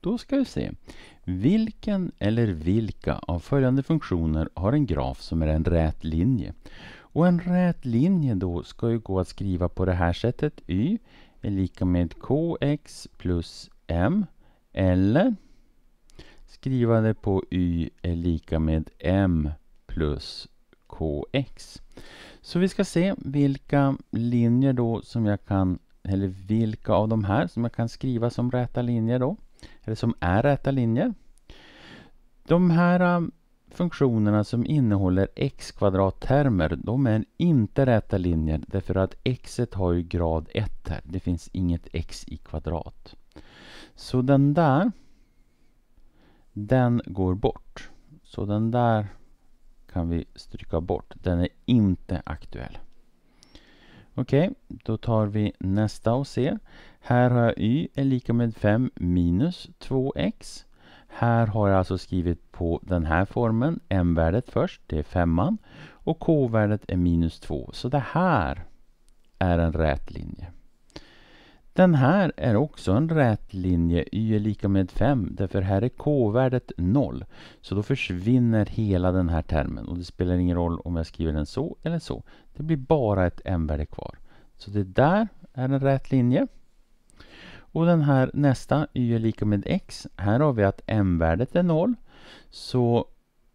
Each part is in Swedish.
Då ska vi se. Vilken eller vilka av följande funktioner har en graf som är en rät linje? Och en rät linje då ska ju gå att skriva på det här sättet. y är lika med kx plus m. Eller skriva det på y är lika med m plus kx. Så vi ska se vilka linjer då som jag kan, eller vilka av de här som jag kan skriva som räta linjer då eller som är räta linjer. De här um, funktionerna som innehåller x kvadrattermer, de är inte räta linjer därför att x har ju grad 1 här. Det finns inget x i kvadrat. Så den där, den går bort. Så den där kan vi stryka bort. Den är inte aktuell. Okej, okay, då tar vi nästa och ser. Här har jag y är lika med 5 minus 2x. Här har jag alltså skrivit på den här formen m-värdet först, det är femman. Och k-värdet är minus 2. Så det här är en rät linje. Den här är också en rät linje, y är lika med 5, därför här är k-värdet 0. Så då försvinner hela den här termen och det spelar ingen roll om jag skriver den så eller så. Det blir bara ett m-värde kvar. Så det där är en rät linje. Och den här nästa y är lika med x. Här har vi att m-värdet är 0. Så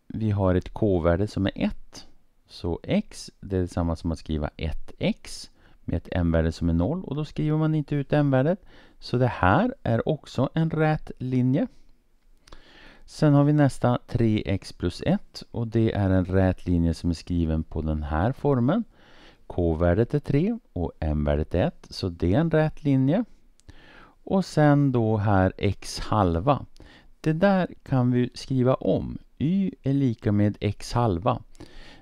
vi har ett k-värde som är 1. Så x, det är detsamma som att skriva 1x med ett m-värde som är 0 och då skriver man inte ut m-värdet. Så det här är också en rät linje. Sen har vi nästa 3x plus 1 och det är en rät linje som är skriven på den här formen. k-värdet är 3 och m-värdet är 1 så det är en rät linje. Och sen då här x halva. Det där kan vi skriva om. y är lika med x halva.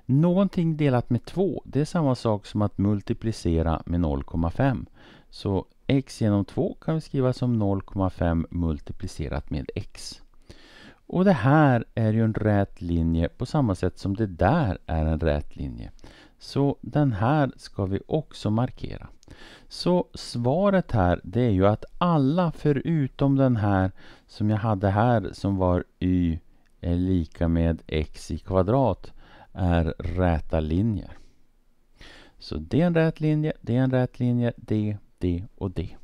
Någonting delat med 2, det är samma sak som att multiplicera med 0,5. Så x genom 2 kan vi skriva som 0,5 multiplicerat med x. Och det här är ju en rät linje på samma sätt som det där är en rät linje. Så den här ska vi också markera. Så svaret här det är ju att alla förutom den här som jag hade här som var y är lika med x i kvadrat är räta linjer. Så det är en rät linje, det är en rät linje, det, det och det.